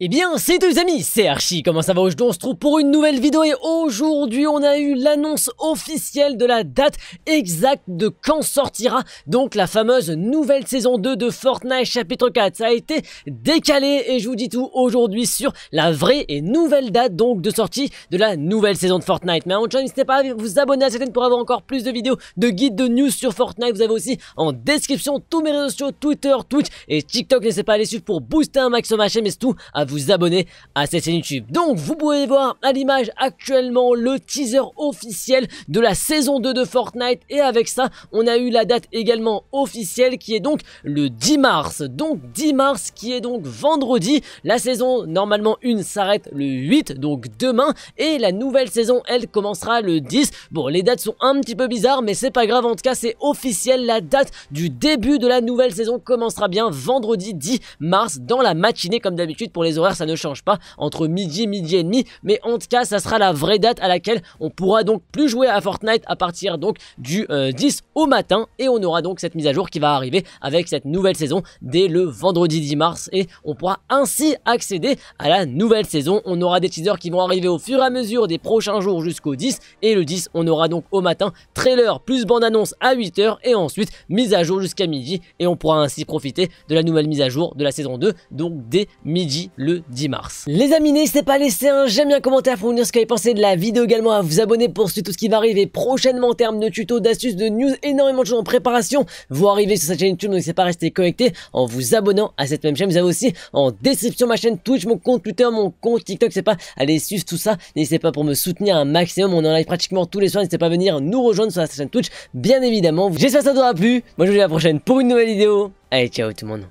Et eh bien, c'est les amis, c'est Archie, comment ça va Aujourd'hui, on se trouve pour une nouvelle vidéo et aujourd'hui, on a eu l'annonce officielle de la date exacte de quand sortira donc la fameuse nouvelle saison 2 de Fortnite chapitre 4. Ça a été décalé et je vous dis tout aujourd'hui sur la vraie et nouvelle date donc de sortie de la nouvelle saison de Fortnite. Mais avant de n'hésitez pas à vous abonner à cette chaîne pour avoir encore plus de vidéos de guides de news sur Fortnite. Vous avez aussi en description tous mes réseaux sociaux, Twitter, Twitch et TikTok. N'hésitez pas à les suivre pour booster un maximum ma chaîne, mais c'est à vous abonner à cette chaîne YouTube. Donc vous pouvez voir à l'image actuellement le teaser officiel de la saison 2 de Fortnite et avec ça on a eu la date également officielle qui est donc le 10 mars. Donc 10 mars qui est donc vendredi. La saison normalement une s'arrête le 8 donc demain et la nouvelle saison elle commencera le 10. Bon les dates sont un petit peu bizarres mais c'est pas grave en tout cas c'est officiel la date du début de la nouvelle saison commencera bien vendredi 10 mars dans la matinée comme d'habitude pour les horaires ça ne change pas entre midi, midi et demi, mais en tout cas ça sera la vraie date à laquelle on pourra donc plus jouer à Fortnite à partir donc du 10 euh, au matin et on aura donc cette mise à jour qui va arriver avec cette nouvelle saison dès le vendredi 10 mars et on pourra ainsi accéder à la nouvelle saison. On aura des teasers qui vont arriver au fur et à mesure des prochains jours jusqu'au 10 et le 10 on aura donc au matin trailer plus bande annonce à 8h et ensuite mise à jour jusqu'à midi et on pourra ainsi profiter de la nouvelle mise à jour de la saison 2 donc dès midi le 10 mars. Les amis, n'hésitez pas à laisser un j'aime bien, un commentaire pour vous dire ce que vous avez pensé de la vidéo également, à vous abonner pour suivre tout ce qui va arriver prochainement en termes de tutos, d'astuces, de news, énormément de choses en préparation. Vous arrivez sur cette chaîne YouTube, donc n'hésitez pas à rester connecté en vous abonnant à cette même chaîne. Vous avez aussi en description ma chaîne Twitch, mon compte Twitter, mon compte TikTok, c'est pas aller suivre tout ça. N'hésitez pas pour me soutenir un maximum, on est en live pratiquement tous les soirs, n'hésitez pas à venir nous rejoindre sur la chaîne Twitch, bien évidemment. J'espère que ça vous aura plu. Moi je vous dis à la prochaine pour une nouvelle vidéo. Allez, ciao tout le monde.